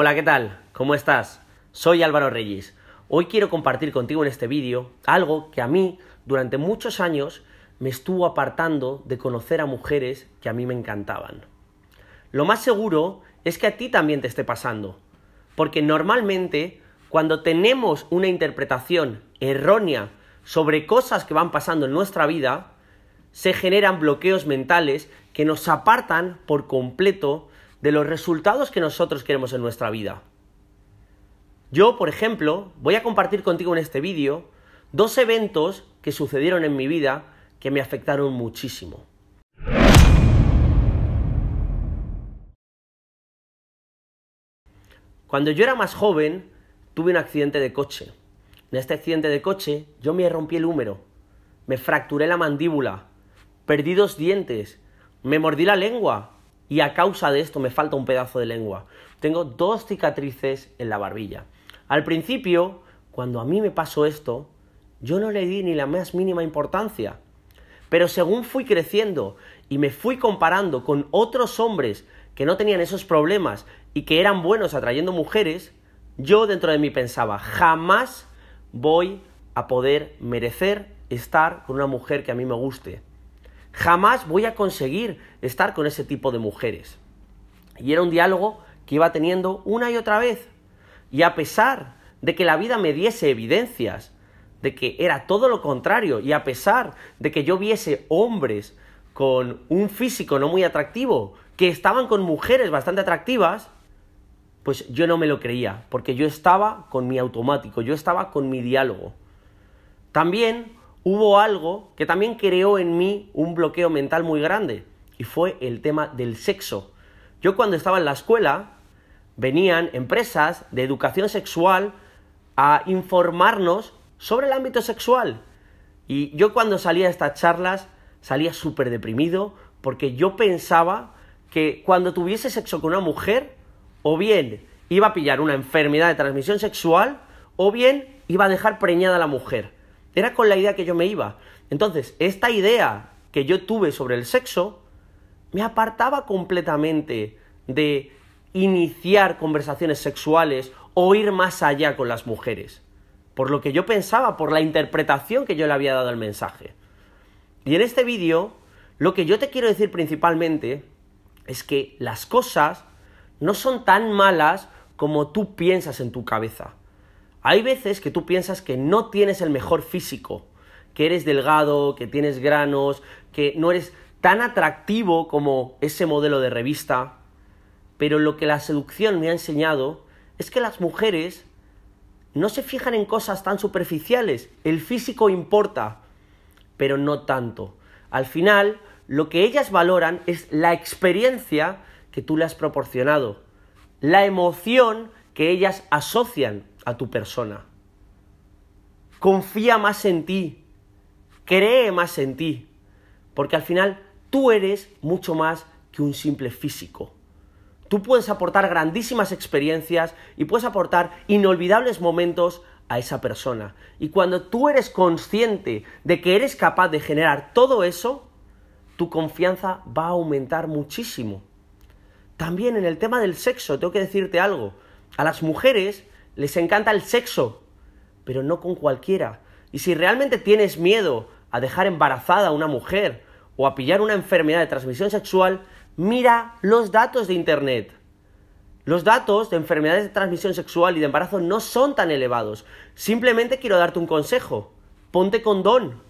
Hola, ¿qué tal? ¿Cómo estás? Soy Álvaro Reyes. Hoy quiero compartir contigo en este vídeo algo que a mí durante muchos años me estuvo apartando de conocer a mujeres que a mí me encantaban. Lo más seguro es que a ti también te esté pasando, porque normalmente cuando tenemos una interpretación errónea sobre cosas que van pasando en nuestra vida, se generan bloqueos mentales que nos apartan por completo de los resultados que nosotros queremos en nuestra vida. Yo, por ejemplo, voy a compartir contigo en este vídeo dos eventos que sucedieron en mi vida que me afectaron muchísimo. Cuando yo era más joven, tuve un accidente de coche. En este accidente de coche, yo me rompí el húmero, me fracturé la mandíbula, perdí dos dientes, me mordí la lengua, y a causa de esto me falta un pedazo de lengua. Tengo dos cicatrices en la barbilla. Al principio, cuando a mí me pasó esto, yo no le di ni la más mínima importancia. Pero según fui creciendo y me fui comparando con otros hombres que no tenían esos problemas y que eran buenos atrayendo mujeres, yo dentro de mí pensaba, jamás voy a poder merecer estar con una mujer que a mí me guste. Jamás voy a conseguir estar con ese tipo de mujeres. Y era un diálogo que iba teniendo una y otra vez. Y a pesar de que la vida me diese evidencias de que era todo lo contrario, y a pesar de que yo viese hombres con un físico no muy atractivo, que estaban con mujeres bastante atractivas, pues yo no me lo creía, porque yo estaba con mi automático, yo estaba con mi diálogo. También hubo algo que también creó en mí un bloqueo mental muy grande y fue el tema del sexo. Yo cuando estaba en la escuela venían empresas de educación sexual a informarnos sobre el ámbito sexual. Y yo cuando salía a estas charlas salía súper deprimido porque yo pensaba que cuando tuviese sexo con una mujer, o bien iba a pillar una enfermedad de transmisión sexual, o bien iba a dejar preñada a la mujer. Era con la idea que yo me iba. Entonces, esta idea que yo tuve sobre el sexo me apartaba completamente de iniciar conversaciones sexuales o ir más allá con las mujeres. Por lo que yo pensaba, por la interpretación que yo le había dado al mensaje. Y en este vídeo, lo que yo te quiero decir principalmente es que las cosas no son tan malas como tú piensas en tu cabeza. Hay veces que tú piensas que no tienes el mejor físico, que eres delgado, que tienes granos, que no eres tan atractivo como ese modelo de revista, pero lo que la seducción me ha enseñado es que las mujeres no se fijan en cosas tan superficiales. El físico importa, pero no tanto. Al final, lo que ellas valoran es la experiencia que tú le has proporcionado, la emoción que ellas asocian a tu persona. Confía más en ti. Cree más en ti. Porque al final tú eres mucho más que un simple físico. Tú puedes aportar grandísimas experiencias y puedes aportar inolvidables momentos a esa persona. Y cuando tú eres consciente de que eres capaz de generar todo eso, tu confianza va a aumentar muchísimo. También en el tema del sexo, tengo que decirte algo. A las mujeres les encanta el sexo, pero no con cualquiera. Y si realmente tienes miedo a dejar embarazada a una mujer o a pillar una enfermedad de transmisión sexual, mira los datos de Internet. Los datos de enfermedades de transmisión sexual y de embarazo no son tan elevados. Simplemente quiero darte un consejo. Ponte condón.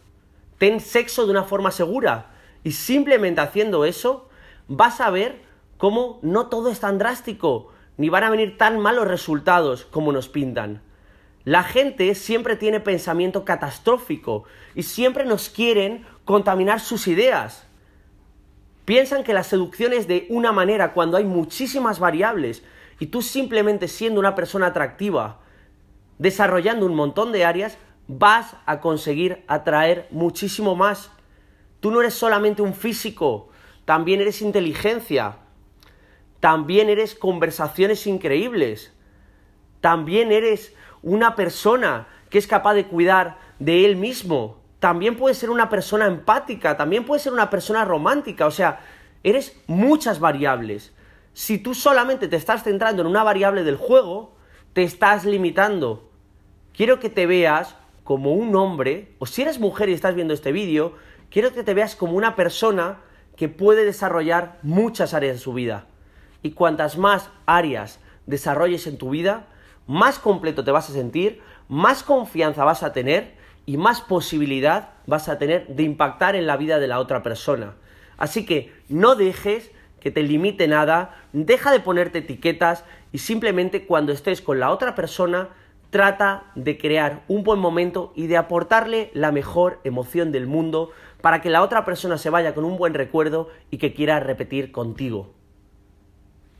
Ten sexo de una forma segura. Y simplemente haciendo eso, vas a ver cómo no todo es tan drástico ni van a venir tan malos resultados como nos pintan. La gente siempre tiene pensamiento catastrófico y siempre nos quieren contaminar sus ideas. Piensan que la seducción es de una manera cuando hay muchísimas variables y tú simplemente siendo una persona atractiva, desarrollando un montón de áreas, vas a conseguir atraer muchísimo más. Tú no eres solamente un físico, también eres inteligencia, también eres conversaciones increíbles, también eres una persona que es capaz de cuidar de él mismo, también puedes ser una persona empática, también puedes ser una persona romántica, o sea, eres muchas variables. Si tú solamente te estás centrando en una variable del juego, te estás limitando. Quiero que te veas como un hombre, o si eres mujer y estás viendo este vídeo, quiero que te veas como una persona que puede desarrollar muchas áreas de su vida. Y cuantas más áreas desarrolles en tu vida, más completo te vas a sentir, más confianza vas a tener y más posibilidad vas a tener de impactar en la vida de la otra persona. Así que no dejes que te limite nada, deja de ponerte etiquetas y simplemente cuando estés con la otra persona, trata de crear un buen momento y de aportarle la mejor emoción del mundo para que la otra persona se vaya con un buen recuerdo y que quiera repetir contigo.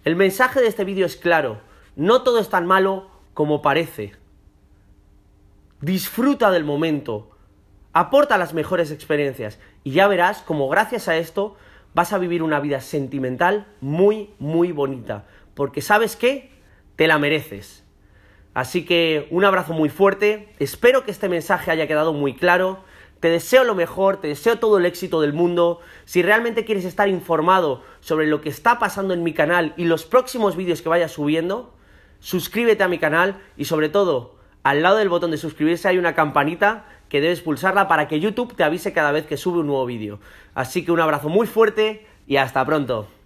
El mensaje de este vídeo es claro. No todo es tan malo como parece. Disfruta del momento. Aporta las mejores experiencias. Y ya verás como gracias a esto vas a vivir una vida sentimental muy, muy bonita. Porque sabes qué? Te la mereces. Así que un abrazo muy fuerte. Espero que este mensaje haya quedado muy claro. Te deseo lo mejor, te deseo todo el éxito del mundo. Si realmente quieres estar informado sobre lo que está pasando en mi canal y los próximos vídeos que vaya subiendo, suscríbete a mi canal y sobre todo, al lado del botón de suscribirse hay una campanita que debes pulsarla para que YouTube te avise cada vez que sube un nuevo vídeo. Así que un abrazo muy fuerte y hasta pronto.